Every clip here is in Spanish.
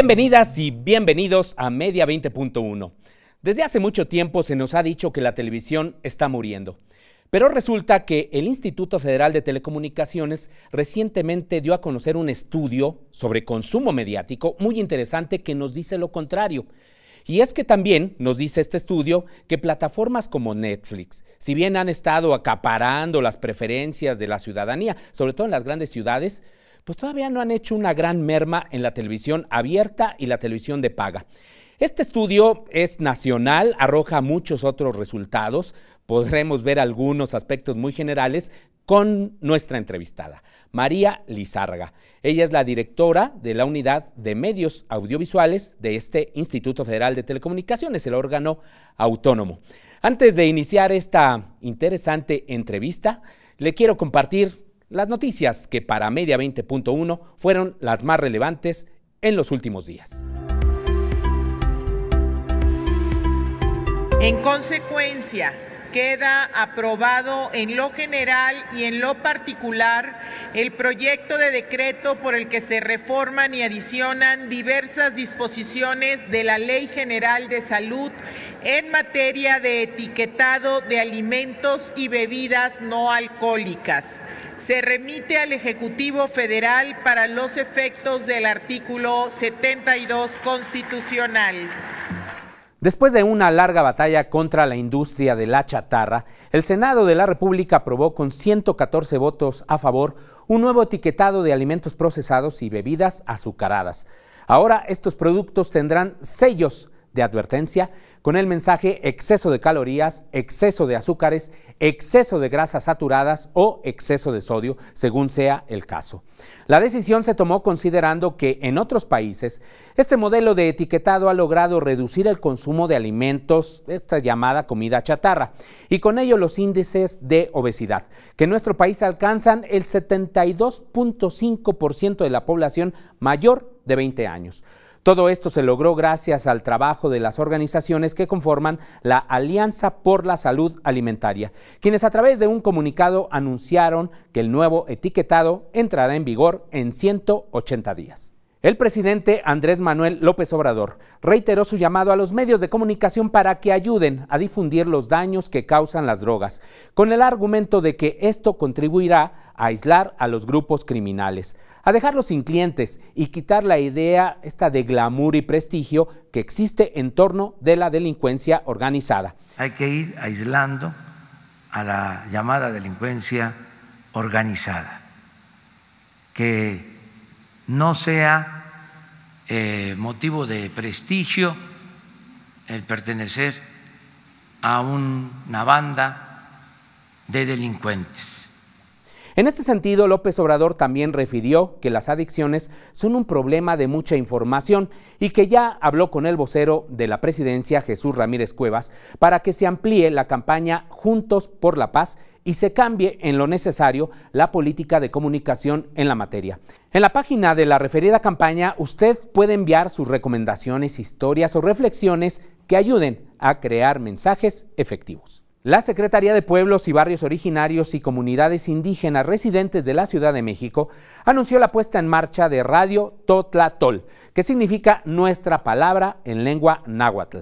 Bienvenidas y bienvenidos a Media 20.1. Desde hace mucho tiempo se nos ha dicho que la televisión está muriendo, pero resulta que el Instituto Federal de Telecomunicaciones recientemente dio a conocer un estudio sobre consumo mediático muy interesante que nos dice lo contrario. Y es que también nos dice este estudio que plataformas como Netflix, si bien han estado acaparando las preferencias de la ciudadanía, sobre todo en las grandes ciudades, pues todavía no han hecho una gran merma en la televisión abierta y la televisión de paga. Este estudio es nacional, arroja muchos otros resultados, podremos ver algunos aspectos muy generales con nuestra entrevistada, María Lizarga. Ella es la directora de la Unidad de Medios Audiovisuales de este Instituto Federal de Telecomunicaciones, el órgano autónomo. Antes de iniciar esta interesante entrevista, le quiero compartir las noticias que para Media 20.1 fueron las más relevantes en los últimos días. En consecuencia, queda aprobado en lo general y en lo particular el proyecto de decreto por el que se reforman y adicionan diversas disposiciones de la Ley General de Salud en materia de etiquetado de alimentos y bebidas no alcohólicas se remite al Ejecutivo Federal para los efectos del artículo 72 constitucional. Después de una larga batalla contra la industria de la chatarra, el Senado de la República aprobó con 114 votos a favor un nuevo etiquetado de alimentos procesados y bebidas azucaradas. Ahora estos productos tendrán sellos de advertencia con el mensaje exceso de calorías, exceso de azúcares, exceso de grasas saturadas o exceso de sodio, según sea el caso. La decisión se tomó considerando que en otros países este modelo de etiquetado ha logrado reducir el consumo de alimentos, esta llamada comida chatarra, y con ello los índices de obesidad, que en nuestro país alcanzan el 72.5% de la población mayor de 20 años. Todo esto se logró gracias al trabajo de las organizaciones que conforman la Alianza por la Salud Alimentaria, quienes a través de un comunicado anunciaron que el nuevo etiquetado entrará en vigor en 180 días. El presidente Andrés Manuel López Obrador reiteró su llamado a los medios de comunicación para que ayuden a difundir los daños que causan las drogas, con el argumento de que esto contribuirá a aislar a los grupos criminales, a dejarlos sin clientes y quitar la idea esta de glamour y prestigio que existe en torno de la delincuencia organizada. Hay que ir aislando a la llamada delincuencia organizada, que no sea eh, motivo de prestigio el pertenecer a una banda de delincuentes. En este sentido, López Obrador también refirió que las adicciones son un problema de mucha información y que ya habló con el vocero de la presidencia, Jesús Ramírez Cuevas, para que se amplíe la campaña Juntos por la Paz y se cambie en lo necesario la política de comunicación en la materia. En la página de la referida campaña usted puede enviar sus recomendaciones, historias o reflexiones que ayuden a crear mensajes efectivos. La Secretaría de Pueblos y Barrios Originarios y Comunidades Indígenas residentes de la Ciudad de México anunció la puesta en marcha de Radio Totlatol, que significa nuestra palabra en lengua náhuatl.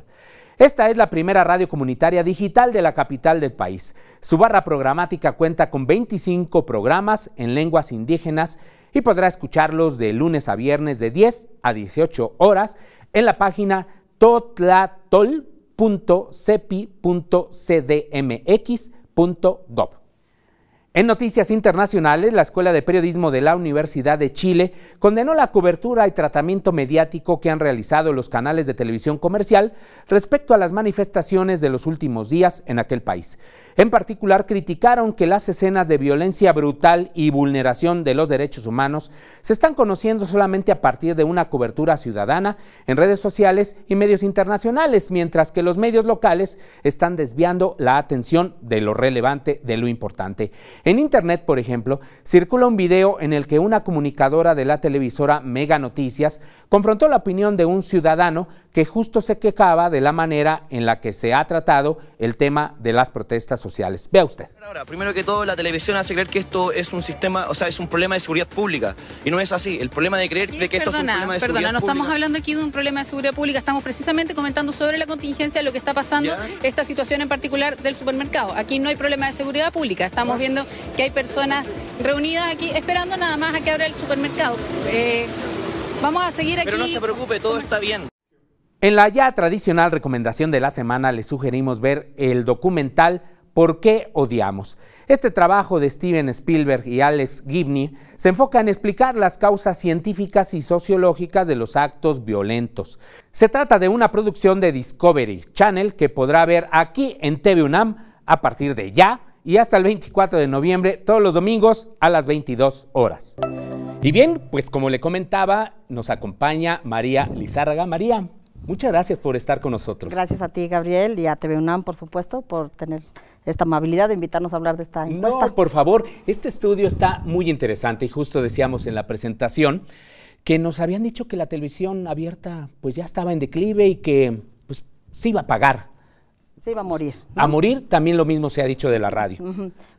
Esta es la primera radio comunitaria digital de la capital del país. Su barra programática cuenta con 25 programas en lenguas indígenas y podrá escucharlos de lunes a viernes de 10 a 18 horas en la página totlatol.com www.cepi.cdmx.gov. En noticias internacionales, la Escuela de Periodismo de la Universidad de Chile condenó la cobertura y tratamiento mediático que han realizado los canales de televisión comercial respecto a las manifestaciones de los últimos días en aquel país. En particular, criticaron que las escenas de violencia brutal y vulneración de los derechos humanos se están conociendo solamente a partir de una cobertura ciudadana en redes sociales y medios internacionales, mientras que los medios locales están desviando la atención de lo relevante, de lo importante. En Internet, por ejemplo, circula un video en el que una comunicadora de la televisora Mega Noticias confrontó la opinión de un ciudadano que justo se quejaba de la manera en la que se ha tratado el tema de las protestas sociales. Vea usted. Ahora, primero que todo, la televisión hace creer que esto es un sistema, o sea, es un problema de seguridad pública. Y no es así. El problema de creer de que esto es un problema de perdona, seguridad no estamos hablando aquí de un problema de seguridad pública, estamos precisamente comentando sobre la contingencia de lo que está pasando, esta situación en particular del supermercado. Aquí no hay problema de seguridad pública. Estamos viendo que hay personas reunidas aquí esperando nada más a que abra el supermercado. Eh, vamos a seguir aquí. Pero no se preocupe, todo está bien. En la ya tradicional recomendación de la semana les sugerimos ver el documental ¿Por qué odiamos? Este trabajo de Steven Spielberg y Alex Gibney se enfoca en explicar las causas científicas y sociológicas de los actos violentos. Se trata de una producción de Discovery Channel que podrá ver aquí en TV a partir de ya y hasta el 24 de noviembre, todos los domingos a las 22 horas. Y bien, pues como le comentaba, nos acompaña María Lizárraga. María, Muchas gracias por estar con nosotros. Gracias a ti, Gabriel, y a TV por supuesto, por tener esta amabilidad de invitarnos a hablar de esta encuesta. No, por favor, este estudio está muy interesante y justo decíamos en la presentación que nos habían dicho que la televisión abierta pues ya estaba en declive y que pues se iba a pagar. Se iba a morir. A morir también lo mismo se ha dicho de la radio.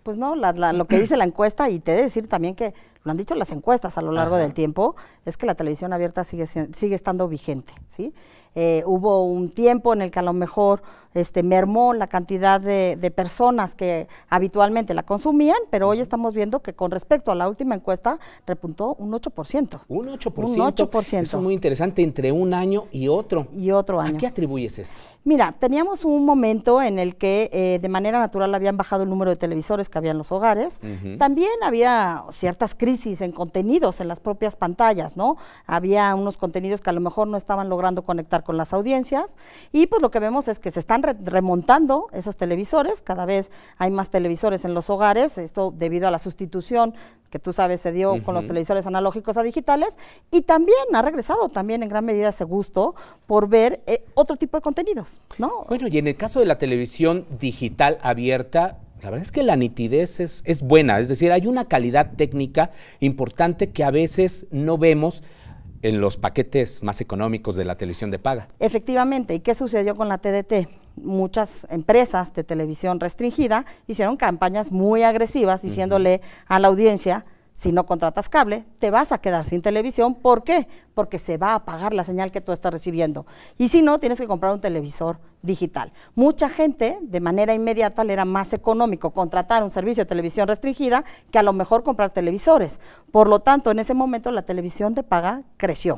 Pues no, lo que dice la encuesta y te he de decir también que lo han dicho las encuestas a lo largo del tiempo, es que la televisión abierta sigue, sigue estando vigente, ¿sí? Eh, hubo un tiempo en el que a lo mejor este, mermó la cantidad de, personas que habitualmente la consumían, pero hoy estamos viendo que con respecto a la última encuesta repuntó un 8%. Un 8%. Un 8%. Eso es muy interesante entre un año y otro. Y otro año. ¿A qué atribuyes esto? Mira, teníamos un momento en el que eh, de manera natural habían bajado el número de televisores que había en los hogares. También había ciertas crisis en contenidos, en las propias pantallas, ¿no? Había unos contenidos que a lo mejor no estaban logrando conectar con las audiencias y pues lo que vemos es que se están remontando esos televisores, cada vez hay más televisores en los hogares, esto debido a la sustitución que tú sabes se dio con los televisores analógicos a digitales y también ha regresado también en gran medida ese gusto por ver eh, otro tipo de contenidos, ¿no? Bueno, y en el caso de la televisión digital abierta, la verdad es que la nitidez es, buena, es decir, hay una calidad técnica importante que a veces no vemos en los paquetes más económicos de la televisión de paga. Efectivamente, ¿y qué sucedió con la TDT? Muchas empresas de televisión restringida hicieron campañas muy agresivas diciéndole a la audiencia si no contratas cable, te vas a quedar sin televisión. ¿Por qué? Porque se va a apagar la señal que tú estás recibiendo. Y si no, tienes que comprar un televisor digital. Mucha gente, de manera inmediata, le era más económico contratar un servicio de televisión restringida que a lo mejor comprar televisores. Por lo tanto, en ese momento la televisión de paga creció.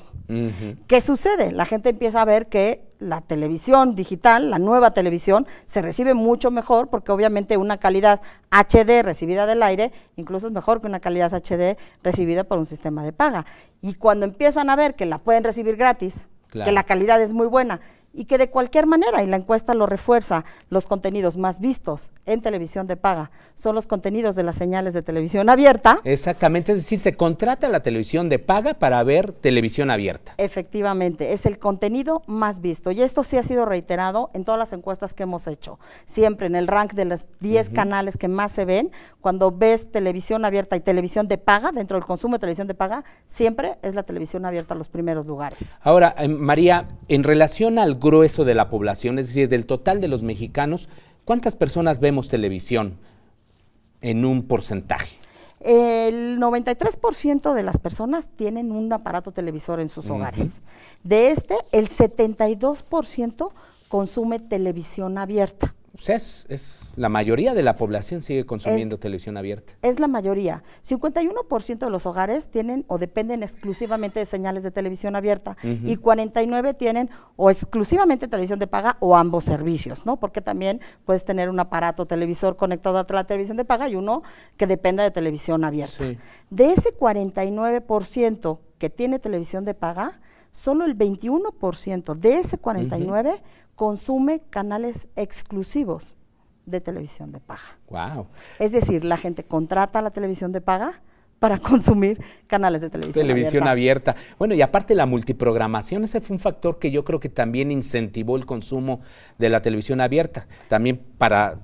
¿Qué sucede? La gente empieza a ver que la televisión digital, la nueva televisión, se recibe mucho mejor porque obviamente una calidad HD recibida del aire incluso es mejor que una calidad HD recibida por un sistema de paga. Y cuando empiezan a ver que la pueden recibir gratis, que la calidad es muy buena y que de cualquier manera, y la encuesta lo refuerza, los contenidos más vistos en televisión de paga son los contenidos de las señales de televisión abierta. Exactamente, es decir, se contrata la televisión de paga para ver televisión abierta. Efectivamente, es el contenido más visto y esto sí ha sido reiterado en todas las encuestas que hemos hecho, siempre en el rank de los 10 canales que más se ven, cuando ves televisión abierta y televisión de paga, dentro del consumo de televisión de paga, siempre es la televisión abierta los primeros lugares. Ahora, eh, María, en relación al grueso de la población, es decir, del total de los mexicanos, ¿cuántas personas vemos televisión en un porcentaje? El 93% de las personas tienen un aparato televisor en sus hogares. De este, el 72% consume televisión abierta o pues, sea, es, la mayoría de la población sigue consumiendo televisión abierta. Es la mayoría. 51% de los hogares tienen o dependen exclusivamente de señales de televisión abierta y 49 tienen o exclusivamente televisión de paga o ambos servicios, ¿no? Porque también puedes tener un aparato televisor conectado a la televisión de paga y uno que dependa de televisión abierta. De ese 49% que tiene televisión de paga, solo el 21% de ese 49 consume canales exclusivos de televisión de paga. Wow. Es decir, la gente contrata la televisión de paga para consumir canales de televisión. Televisión abierta. abierta. Bueno, y aparte la multiprogramación, ese fue un factor que yo creo que también incentivó el consumo de la televisión abierta, también para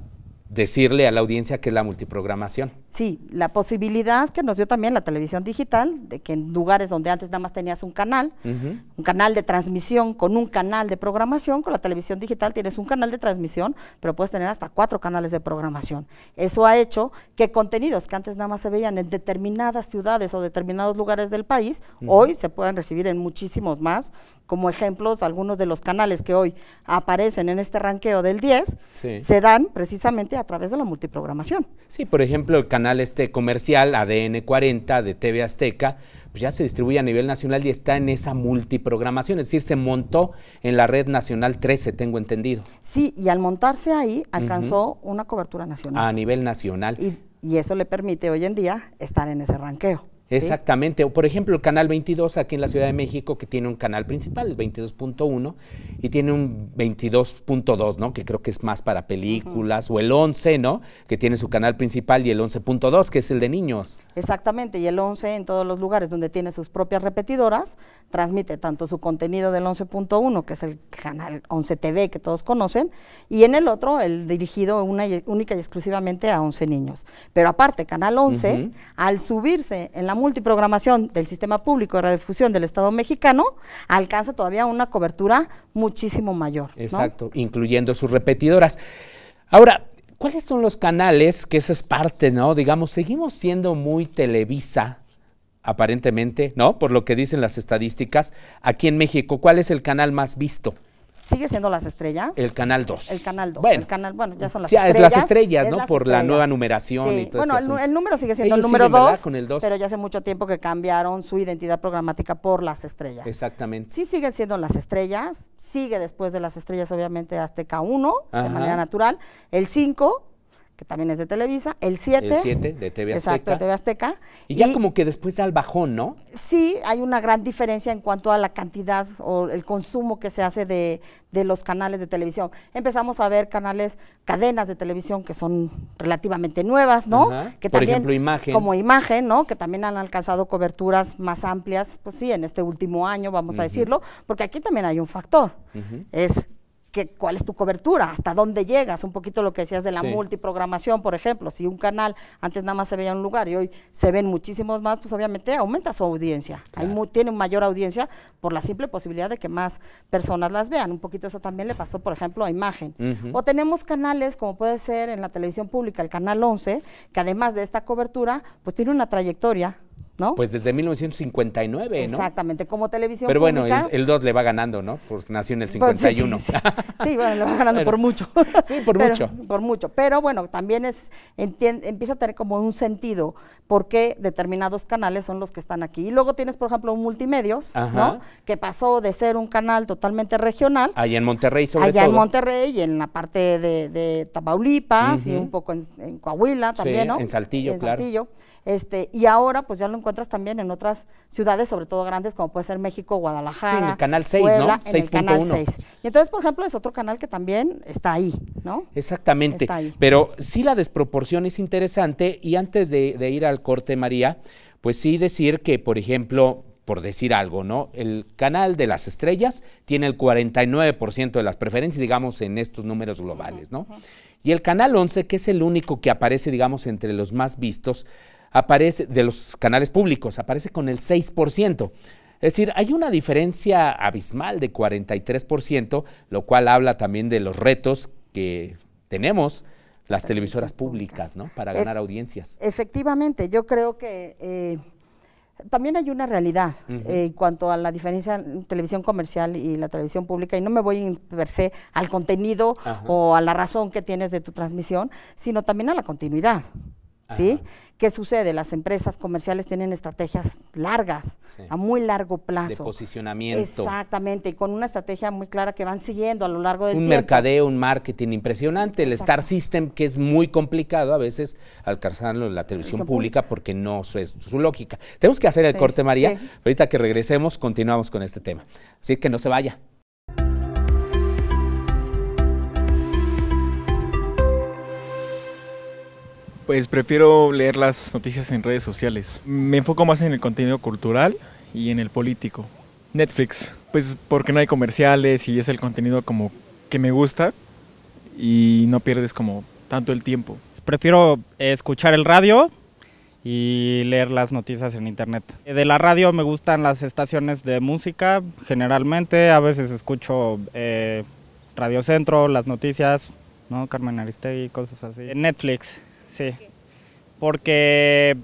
decirle a la audiencia que es la multiprogramación. Sí, la posibilidad que nos dio también la televisión digital, de que en lugares donde antes nada más tenías un canal, un canal de transmisión con un canal de programación, con la televisión digital tienes un canal de transmisión, pero puedes tener hasta cuatro canales de programación. Eso ha hecho que contenidos que antes nada más se veían en determinadas ciudades o determinados lugares del país, hoy se puedan recibir en muchísimos más, como ejemplos, algunos de los canales que hoy aparecen en este ranqueo del 10, se dan precisamente a través de la multiprogramación. Sí, por ejemplo, el canal este comercial, ADN 40 de TV Azteca, pues ya se distribuye a nivel nacional y está en esa multiprogramación, es decir, se montó en la red nacional 13, tengo entendido. Sí, y al montarse ahí alcanzó una cobertura nacional. A nivel nacional. Y, y eso le permite hoy en día estar en ese ranqueo. Exactamente. O por ejemplo, el canal 22 aquí en la Ciudad de México, que tiene un canal principal, el 22.1, y tiene un 22.2, ¿no? Que creo que es más para películas, o el 11, ¿no? Que tiene su canal principal y el 11.2, que es el de niños. Exactamente, y el 11 en todos los lugares donde tiene sus propias repetidoras, transmite tanto su contenido del 11.1, que es el canal 11 TV que todos conocen, y en el otro, el dirigido una única y exclusivamente a 11 niños. Pero aparte, canal 11, al subirse en la multiprogramación del sistema público de radiodifusión del Estado mexicano alcanza todavía una cobertura muchísimo mayor. Exacto, incluyendo sus repetidoras. Ahora, ¿cuáles son los canales? Que eso es parte, ¿no? Digamos, seguimos siendo muy Televisa, aparentemente, ¿no? Por lo que dicen las estadísticas, aquí en México, ¿cuál es el canal más visto? ¿Sigue siendo las estrellas? El canal 2. El canal 2. Bueno, ya son las estrellas. es las estrellas, ¿no? Por la nueva numeración y todo Bueno, este el, el, número sigue siendo el número 2, pero ya hace mucho tiempo que cambiaron su identidad programática por las estrellas. Exactamente. Sí siguen siendo las estrellas, sigue después de las estrellas obviamente Azteca 1, de manera natural, el 5 que también es de Televisa, el 7. El 7 de TV Azteca. Exacto, de TV Azteca. Y ya como que después da el bajón, ¿no? Sí, hay una gran diferencia en cuanto a la cantidad o el consumo que se hace de, los canales de televisión. Empezamos a ver canales, cadenas de televisión que son relativamente nuevas, ¿no? Que también, imagen. Como imagen, ¿no? Que también han alcanzado coberturas más amplias, pues sí, en este último año, vamos a decirlo, porque aquí también hay un factor. Es cuál es tu cobertura, hasta dónde llegas, un poquito lo que decías de la multiprogramación, por ejemplo, si un canal antes nada más se veía en un lugar y hoy se ven muchísimos más, pues obviamente aumenta su audiencia, Hay tiene mayor audiencia por la simple posibilidad de que más personas las vean, un poquito eso también le pasó, por ejemplo, a Imagen. O tenemos canales como puede ser en la televisión pública, el Canal 11, que además de esta cobertura, pues tiene una trayectoria ¿no? Pues desde 1959, ¿no? Exactamente, como televisión Pero bueno, el, 2 le va ganando, ¿no? Pues nació en el 51. Pues sí, sí, bueno, le va ganando por mucho. Sí, por mucho. Por mucho. Pero bueno, también es empieza a tener como un sentido por qué determinados canales son los que están aquí. Y luego tienes, por ejemplo, un multimedios, ¿no? Que pasó de ser un canal totalmente regional. Allá en Monterrey, sobre todo. Allá en Monterrey y en la parte de, de Tamaulipas y un poco en, Coahuila también, ¿no? En Saltillo, en Saltillo. Este, y ahora, pues ya lo encuentras también en otras ciudades, sobre todo grandes, como puede ser México, Guadalajara. Sí, en el canal 6, ¿no? En el canal 6. Y entonces, por ejemplo, es otro canal que también está ahí, ¿no? Exactamente. Pero sí la desproporción es interesante y antes de, de ir al corte, María, pues sí decir que, por ejemplo, por decir algo, ¿no? El canal de las estrellas tiene el 49% de las preferencias, digamos, en estos números globales, ¿no? Y el canal 11, que es el único que aparece, digamos, entre los más vistos, aparece de los canales públicos, aparece con el 6%. Es decir, hay una diferencia abismal de 43%, lo cual habla también de los retos que tenemos las televisoras públicas, ¿no? Para ganar audiencias. Efectivamente, yo creo que eh, también hay una realidad eh, en cuanto a la diferencia entre televisión comercial y la televisión pública, y no me voy a inversar al contenido o a la razón que tienes de tu transmisión, sino también a la continuidad. ¿sí? ¿Qué sucede? Las empresas comerciales tienen estrategias largas, a muy largo plazo. De posicionamiento. Exactamente, y con una estrategia muy clara que van siguiendo a lo largo del un tiempo. Un mercadeo, un marketing impresionante, el Star System, que es muy complicado a veces alcanzarlo en la televisión pública porque no es su lógica. Tenemos que hacer el corte, María. Ahorita que regresemos, continuamos con este tema. Así que no se vaya. Pues prefiero leer las noticias en redes sociales. Me enfoco más en el contenido cultural y en el político. Netflix, pues porque no hay comerciales y es el contenido como que me gusta y no pierdes como tanto el tiempo. Prefiero escuchar el radio y leer las noticias en internet. De la radio me gustan las estaciones de música, generalmente a veces escucho eh, Radio Centro, las noticias, ¿no? Carmen Aristegui, cosas así. Netflix, sí. Porque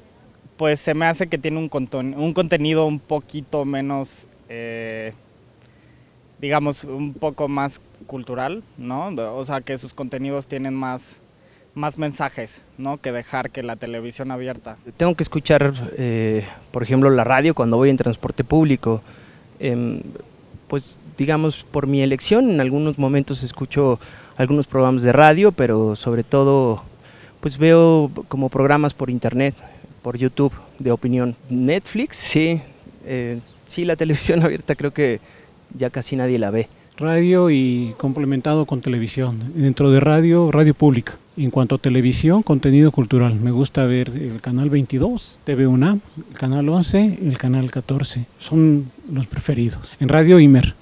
pues se me hace que tiene un, un contenido un poquito menos, eh, digamos, un poco más cultural, ¿no? O sea, que sus contenidos tienen más, más mensajes, ¿no? Que dejar que la televisión abierta. Tengo que escuchar, eh, por ejemplo, la radio cuando voy en transporte público. Em, pues digamos, por mi elección, en algunos momentos escucho algunos programas de radio, pero sobre todo pues veo como programas por internet, por YouTube, de opinión. Netflix, sí. Eh, sí, la televisión abierta creo que ya casi nadie la ve. Radio y complementado con televisión. Dentro de radio, radio pública. En cuanto a televisión, contenido cultural. Me gusta ver el canal 22, TV Una, el canal 11, el canal 14. Son los preferidos. En radio, IMER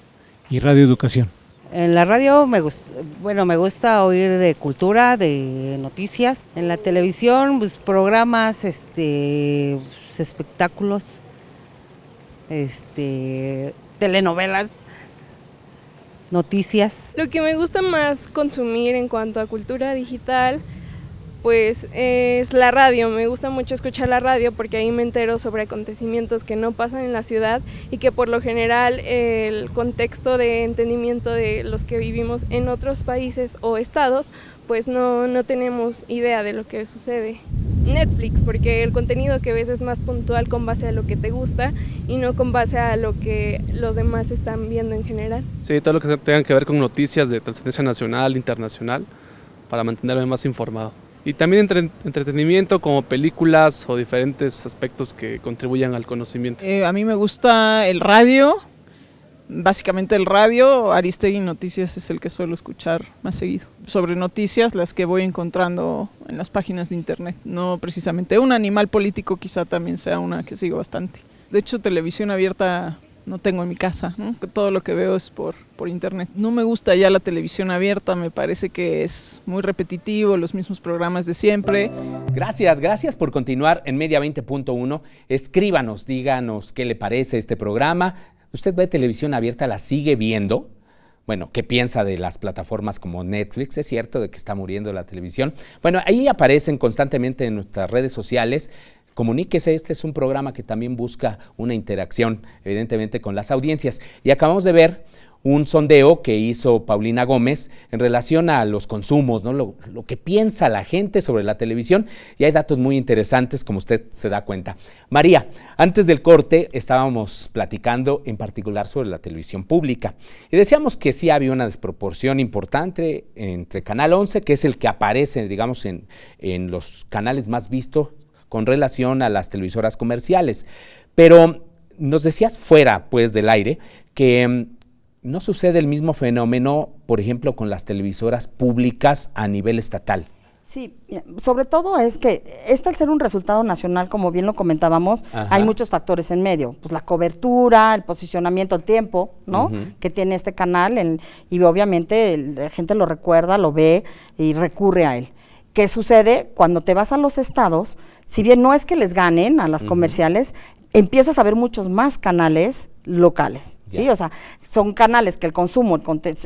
y radio educación. En la radio me gusta, bueno, me gusta oír de cultura, de noticias. En la televisión, pues programas, este, pues, espectáculos, este, telenovelas, noticias. Lo que me gusta más consumir en cuanto a cultura digital pues es la radio. Me gusta mucho escuchar la radio porque ahí me entero sobre acontecimientos que no pasan en la ciudad y que por lo general el contexto de entendimiento de los que vivimos en otros países o estados, pues no, tenemos idea de lo que sucede. Netflix, porque el contenido que ves es más puntual con base a lo que te gusta y no con base a lo que los demás están viendo en general. Sí, todo lo que tenga que ver con noticias de trascendencia nacional, internacional, para mantenerme más informado y también entretenimiento como películas o diferentes aspectos que contribuyan al conocimiento. Eh, a mí me gusta el radio, básicamente el radio, Aristegui Noticias es el que suelo escuchar más seguido. Sobre noticias, las que voy encontrando en las páginas de internet, no precisamente un animal político quizá también sea una que sigo bastante. De hecho, televisión abierta no tengo en mi casa, que todo lo que veo es por, por internet. No me gusta ya la televisión abierta, me parece que es muy repetitivo, los mismos programas de siempre. Gracias, gracias por continuar en Media 20.1. Escríbanos, díganos qué le parece este programa. ¿Usted ve televisión abierta, la sigue viendo? bueno, qué piensa de las plataformas como Netflix, es cierto de que está muriendo la televisión. Bueno, ahí aparecen constantemente en nuestras redes sociales comuníquese. Este es un programa que también busca una interacción, evidentemente, con las audiencias. Y acabamos de ver un sondeo que hizo Paulina Gómez en relación a los consumos, ¿no? lo, que piensa la gente sobre la televisión y hay datos muy interesantes como usted se da cuenta. María, antes del corte estábamos platicando en particular sobre la televisión pública y decíamos que sí había una desproporción importante entre Canal 11, que es el que aparece digamos en, en los canales más vistos con relación a las televisoras comerciales. Pero nos decías fuera, pues, del aire, que mm, no sucede el mismo fenómeno, por ejemplo, con las televisoras públicas a nivel estatal. Sí, eh, sobre todo es que este al ser un resultado nacional, como bien lo comentábamos, hay muchos factores en medio, pues la cobertura, el posicionamiento, el tiempo, ¿no? Que tiene este canal y obviamente la gente lo recuerda, lo ve y recurre a él. ¿Qué sucede? Cuando te vas a los estados, si bien no es que les ganen a las comerciales, empiezas a ver muchos más canales locales. Sí, o sea, son canales que el consumo,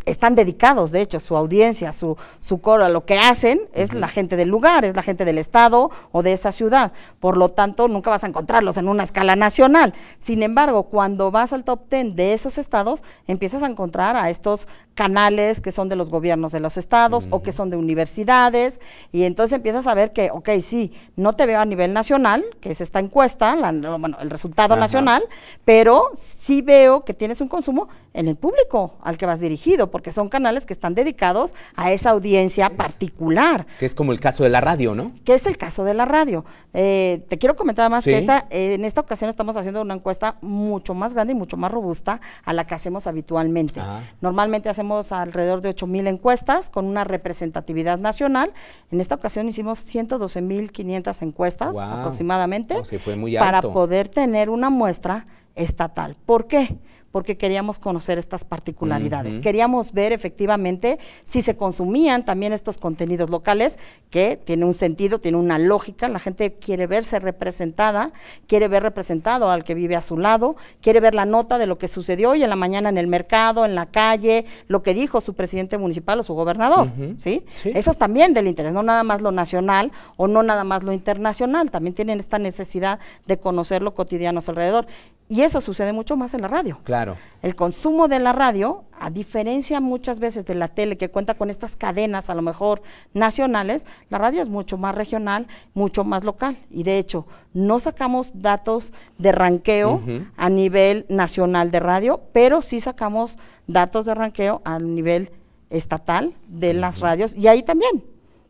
están dedicados, de hecho, su audiencia, su, su coro, a lo que hacen es la gente del lugar, es la gente del estado o de esa ciudad. Por lo tanto, nunca vas a encontrarlos en una escala nacional. Sin embargo, cuando vas al top ten de esos estados, empiezas a encontrar a estos canales que son de los gobiernos de los estados o que son de universidades, y entonces empiezas a ver que, ok, sí, no te veo a nivel nacional, que es esta encuesta, el resultado nacional, pero sí veo que tienes un consumo en el público al que vas dirigido, porque son canales que están dedicados a esa audiencia particular. Que es como el caso de la radio, ¿no? Que es el caso de la radio. Eh, te quiero comentar más que esta, en esta ocasión estamos haciendo una encuesta mucho más grande y mucho más robusta a la que hacemos habitualmente. Ah. Normalmente hacemos alrededor de 8.000 encuestas con una representatividad nacional. En esta ocasión hicimos 112.500 encuestas aproximadamente oh, para poder tener una muestra estatal. ¿Por qué? porque queríamos conocer estas particularidades. Queríamos ver efectivamente si se consumían también estos contenidos locales, que tiene un sentido, tiene una lógica, la gente quiere verse representada, quiere ver representado al que vive a su lado, quiere ver la nota de lo que sucedió hoy en la mañana en el mercado, en la calle, lo que dijo su presidente municipal o su gobernador, ¿sí? ¿sí? Eso es también del interés, no nada más lo nacional o no nada más lo internacional, también tienen esta necesidad de conocer lo cotidiano a su alrededor. Y eso sucede mucho más en la radio. Claro. El consumo de la radio, a diferencia muchas veces de la tele que cuenta con estas cadenas a lo mejor nacionales, la radio es mucho más regional, mucho más local. Y de hecho, no sacamos datos de ranqueo a nivel nacional de radio, pero sí sacamos datos de ranqueo a nivel estatal de las radios. Y ahí también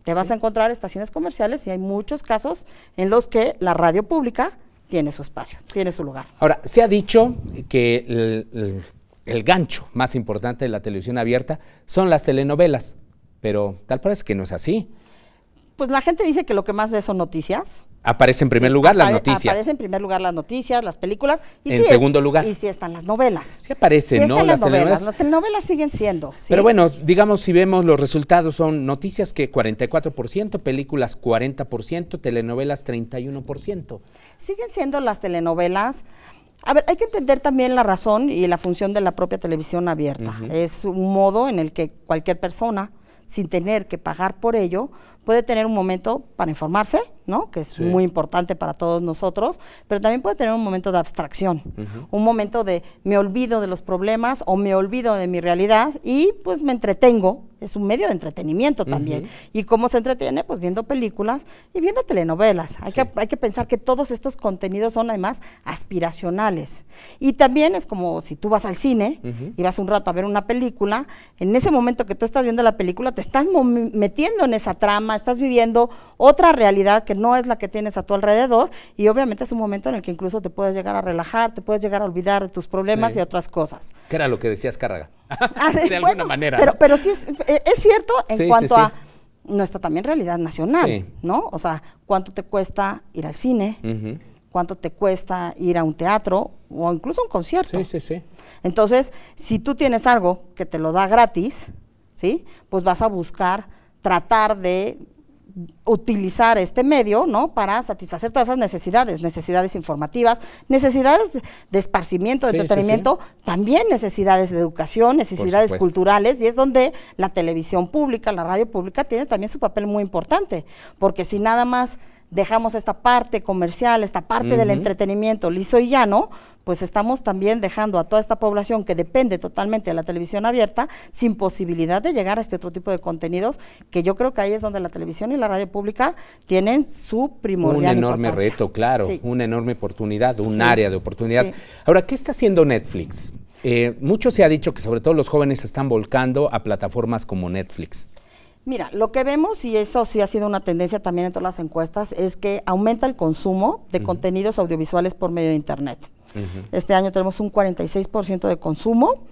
te vas a encontrar estaciones comerciales y hay muchos casos en los que la radio pública tiene su espacio, tiene su lugar. Ahora, se ha dicho que el, gancho más importante de la televisión abierta son las telenovelas, pero tal parece que no es así. Pues la gente dice que lo que más ve son noticias, Aparece en primer lugar las noticias. Aparece en primer lugar las noticias, las películas. Y en segundo lugar. Y sí están las novelas. Sí aparecen, ¿no? las, novelas. Las telenovelas siguen siendo. Pero bueno, digamos, si vemos los resultados, son noticias que 44%, películas 40%, telenovelas 31%. Siguen siendo las telenovelas. A ver, hay que entender también la razón y la función de la propia televisión abierta. Es un modo en el que cualquier persona, sin tener que pagar por ello, puede tener un momento para informarse, ¿no? Que es muy importante para todos nosotros, pero también puede tener un momento de abstracción, un momento de me olvido de los problemas o me olvido de mi realidad y pues me entretengo es un medio de entretenimiento también. ¿Y cómo se entretiene? Pues viendo películas y viendo telenovelas. Hay, que, hay que pensar que todos estos contenidos son además aspiracionales. Y también es como si tú vas al cine y vas un rato a ver una película, en ese momento que tú estás viendo la película, te estás metiendo en esa trama, estás viviendo otra realidad que no es la que tienes a tu alrededor y obviamente es un momento en el que incluso te puedes llegar a relajar, te puedes llegar a olvidar de tus problemas y otras cosas. ¿Qué era lo que decías, Cárraga? Ah, de alguna manera. Pero, pero sí es, eh, cierto en cuanto a nuestra también realidad nacional, ¿no? O sea, ¿cuánto te cuesta ir al cine? ¿Cuánto te cuesta ir a un teatro o incluso a un concierto? Sí, sí, sí. Entonces, si tú tienes algo que te lo da gratis, ¿sí? Pues vas a buscar tratar de utilizar este medio, ¿no? Para satisfacer todas esas necesidades, necesidades informativas, necesidades de esparcimiento, de entretenimiento, también necesidades de educación, necesidades culturales, y es donde la televisión pública, la radio pública tiene también su papel muy importante, porque si nada más dejamos esta parte comercial, esta parte del entretenimiento liso y llano, pues estamos también dejando a toda esta población que depende totalmente de la televisión abierta sin posibilidad de llegar a este otro tipo de contenidos, que yo creo que ahí es donde la televisión y la radio pública tienen su primordial Un enorme reto, claro, una enorme oportunidad, un área de oportunidad. Ahora, ¿qué está haciendo Netflix? Eh, mucho se ha dicho que sobre todo los jóvenes se están volcando a plataformas como Netflix. Mira, lo que vemos, y eso sí ha sido una tendencia también en todas las encuestas, es que aumenta el consumo de contenidos audiovisuales por medio de Internet. Este año tenemos un 46% de consumo,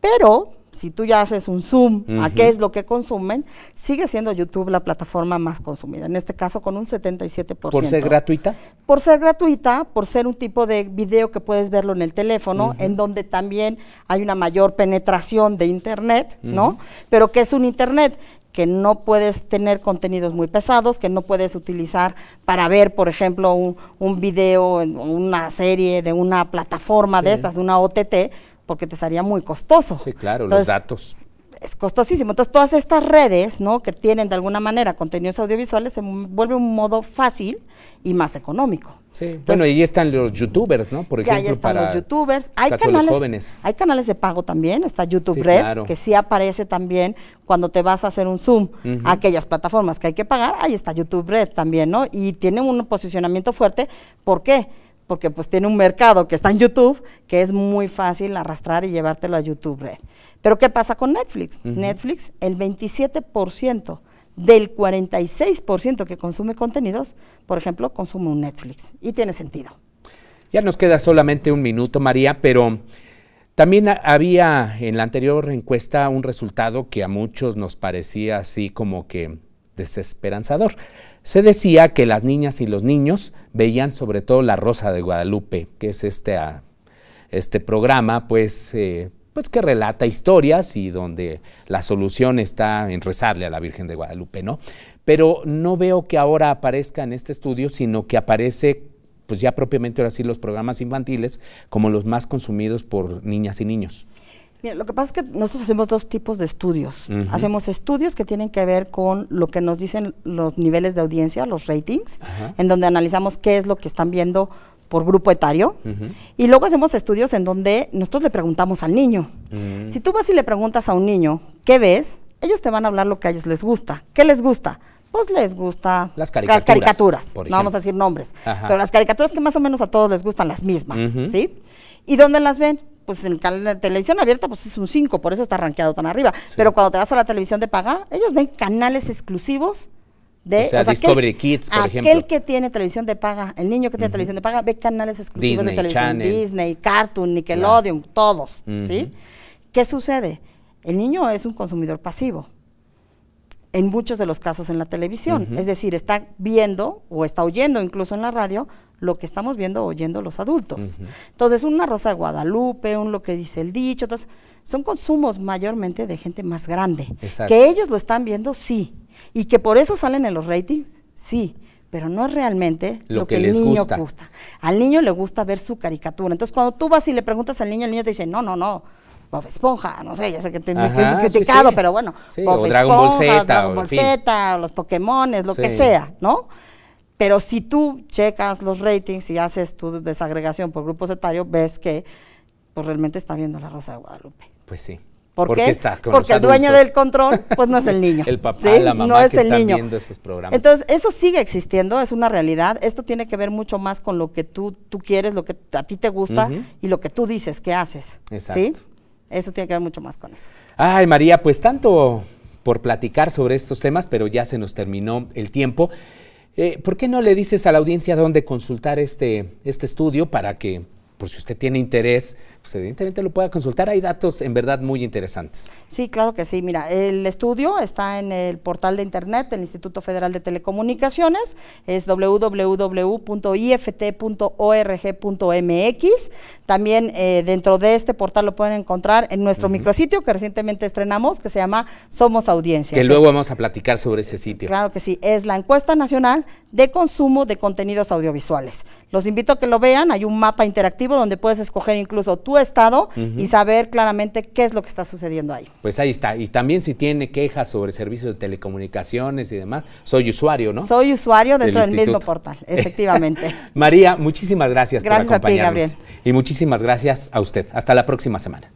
pero si tú ya haces un zoom a qué es lo que consumen, sigue siendo YouTube la plataforma más consumida, en este caso con un 77%. ¿Por ser gratuita? Por ser gratuita, por ser un tipo de video que puedes verlo en el teléfono, en donde también hay una mayor penetración de Internet, ¿no? Pero que es un Internet que no puedes tener contenidos muy pesados, que no puedes utilizar para ver, por ejemplo, un, un video, una serie de una plataforma de estas, de una OTT, porque te sería muy costoso. Sí, claro, los datos. Es costosísimo. Entonces, todas estas redes, ¿no? Que tienen de alguna manera contenidos audiovisuales, se vuelve un modo fácil y más económico bueno, pues y están los youtubers, ¿no? Por ejemplo, están los youtubers. Hay canales, jóvenes. hay canales de pago también, está YouTube Red, que sí aparece también cuando te vas a hacer un Zoom a aquellas plataformas que hay que pagar, ahí está YouTube Red también, ¿no? Y tiene un posicionamiento fuerte, ¿por qué? porque pues tiene un mercado que está en YouTube, que es muy fácil arrastrar y llevártelo a YouTube Red. Pero ¿qué pasa con Netflix? Netflix, el 27% del 46% que consume contenidos, por ejemplo, consume un Netflix. Y tiene sentido. Ya nos queda solamente un minuto, María, pero también había en la anterior encuesta un resultado que a muchos nos parecía así como que desesperanzador. Se decía que las niñas y los niños veían sobre todo La Rosa de Guadalupe, que es este, ah, este programa, pues, eh, pues que relata historias y donde la solución está en rezarle a la Virgen de Guadalupe, ¿no? Pero no veo que ahora aparezca en este estudio, sino que aparece pues ya propiamente ahora sí los programas infantiles como los más consumidos por niñas y niños. Mira, lo que pasa es que nosotros hacemos dos tipos de estudios. Hacemos estudios que tienen que ver con lo que nos dicen los niveles de audiencia, los ratings, en donde analizamos qué es lo que están viendo por grupo etario. Y luego hacemos estudios en donde nosotros le preguntamos al niño. Si tú vas y le preguntas a un niño, ¿qué ves? Ellos te van a hablar lo que a ellos les gusta. ¿Qué les gusta? Pues les gusta las caricaturas. no vamos a decir nombres. Pero las caricaturas que más o menos a todos les gustan, las mismas. ¿Sí? ¿Y dónde las ven? Pues en la televisión abierta, pues es un 5, por eso está rankeado tan arriba. Pero cuando te vas a la televisión de paga, ellos ven canales exclusivos de, o aquel, que tiene televisión de paga, el niño que tiene televisión de paga, ve canales exclusivos de televisión, Disney, Cartoon, Nickelodeon, todos, ¿sí? ¿Qué sucede? El niño es un consumidor pasivo en muchos de los casos en la televisión, es decir, está viendo o está oyendo incluso en la radio lo que estamos viendo oyendo los adultos. Entonces, una Rosa de Guadalupe, un lo que dice el dicho, entonces son consumos mayormente de gente más grande. Que ellos lo están viendo, sí. Y que por eso salen en los ratings, sí pero no es realmente lo, que, el niño gusta. Al niño le gusta ver su caricatura. Entonces, cuando tú vas y le preguntas al niño, el niño te dice, no, no, no, Bob Esponja, no sé, ya sé que te he criticado, pero bueno, Bob o Esponja, Dragon Dragon o los Pokémon, lo que sea, ¿no? Pero si tú checas los ratings y haces tu desagregación por grupo etarios, ves que pues, realmente está viendo la Rosa de Guadalupe. Pues sí. ¿Por, qué? Está Porque el dueño del control, pues no es el niño. El papá, la mamá que están viendo esos programas. Entonces, eso sigue existiendo, es una realidad. Esto tiene que ver mucho más con lo que tú, tú quieres, lo que a ti te gusta y lo que tú dices que haces. Exacto. ¿sí? Eso tiene que ver mucho más con eso. Ay, María, pues tanto por platicar sobre estos temas, pero ya se nos terminó el tiempo. Eh, ¿Por qué no le dices a la audiencia dónde consultar este, este estudio para que, por si usted tiene interés, pues evidentemente lo pueda consultar. Hay datos en verdad muy interesantes. Sí, claro que sí. Mira, el estudio está en el portal de internet del Instituto Federal de Telecomunicaciones, es www.ift.org.mx. También eh, dentro de este portal lo pueden encontrar en nuestro micrositio que recientemente estrenamos, que se llama Somos Audiencia. Que luego vamos a platicar sobre ese sitio. Claro que sí, es la encuesta nacional de consumo de contenidos audiovisuales. Los invito a que lo vean, hay un mapa interactivo donde puedes escoger incluso tu estado y saber claramente qué es lo que está sucediendo ahí. Pues ahí está. Y también si tiene quejas sobre servicios de telecomunicaciones y demás, soy usuario, ¿no? Soy usuario dentro del, mismo portal, efectivamente. María, muchísimas gracias, por acompañarnos. Gracias Gabriel. Y muchísimas gracias a usted. Hasta la próxima semana.